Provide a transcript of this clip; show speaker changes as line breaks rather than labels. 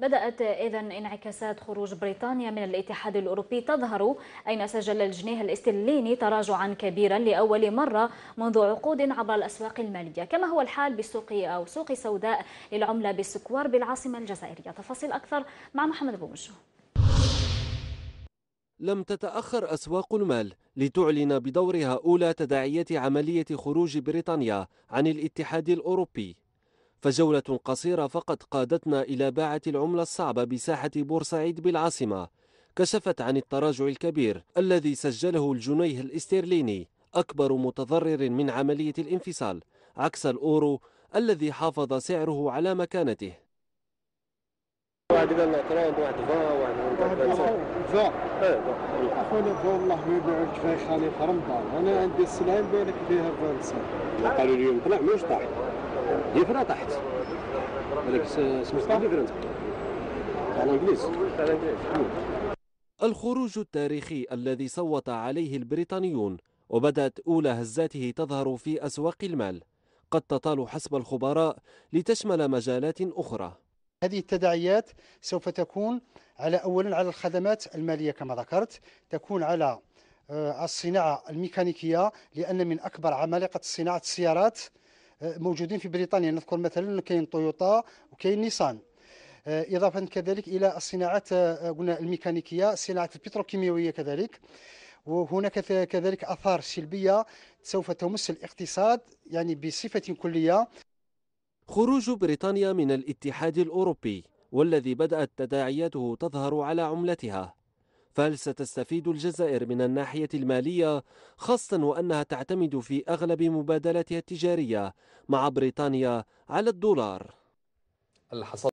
بدأت إذا انعكاسات خروج بريطانيا من الاتحاد الأوروبي تظهر أين سجل الجنيه الاسترليني تراجعا كبيرا لأول مرة منذ عقود عبر الأسواق المالية كما هو الحال بالسوق أو سوق سوداء للعملة بالسكوار بالعاصمة الجزائرية تفاصيل أكثر مع محمد بومشو
لم تتأخر أسواق المال لتعلن بدورها أولى تداعيات عملية خروج بريطانيا عن الاتحاد الأوروبي فجولة قصيرة فقط قادتنا إلى باعة العملة الصعبة بساحة بورسعيد بالعاصمة كشفت عن التراجع الكبير الذي سجله الجنيه الاسترليني أكبر متضرر من عملية الانفصال عكس الأورو الذي حافظ سعره على مكانته واحد قال لنا واحد واحد إيه، اخونا والله ما يبيعوا رمضان انا عندي السلعه فيها قالوا لي طلع مش طاح تحت على الانجليز الخروج التاريخي الذي صوت عليه البريطانيون وبدأت أولى هزاته تظهر في أسواق المال قد تطال حسب الخبراء لتشمل مجالات أخرى
هذه التداعيات سوف تكون على أولا على الخدمات المالية كما ذكرت تكون على آه، الصناعة الميكانيكية لأن من أكبر عمالقة صناعة السيارات آه، موجودين في بريطانيا نذكر مثلا كاين تويوتا وكاين نيسان آه، اضافه كذلك الى الصناعات آه، قلنا الميكانيكيه صناعه البتروكيماويه كذلك وهناك كذلك اثار سلبيه سوف تمس الاقتصاد يعني بصفه كليه
خروج بريطانيا من الاتحاد الاوروبي والذي بدات تداعياته تظهر على عملتها فهل ستستفيد الجزائر من الناحية المالية خاصة وأنها تعتمد في أغلب مبادلاتها التجارية مع بريطانيا على الدولار؟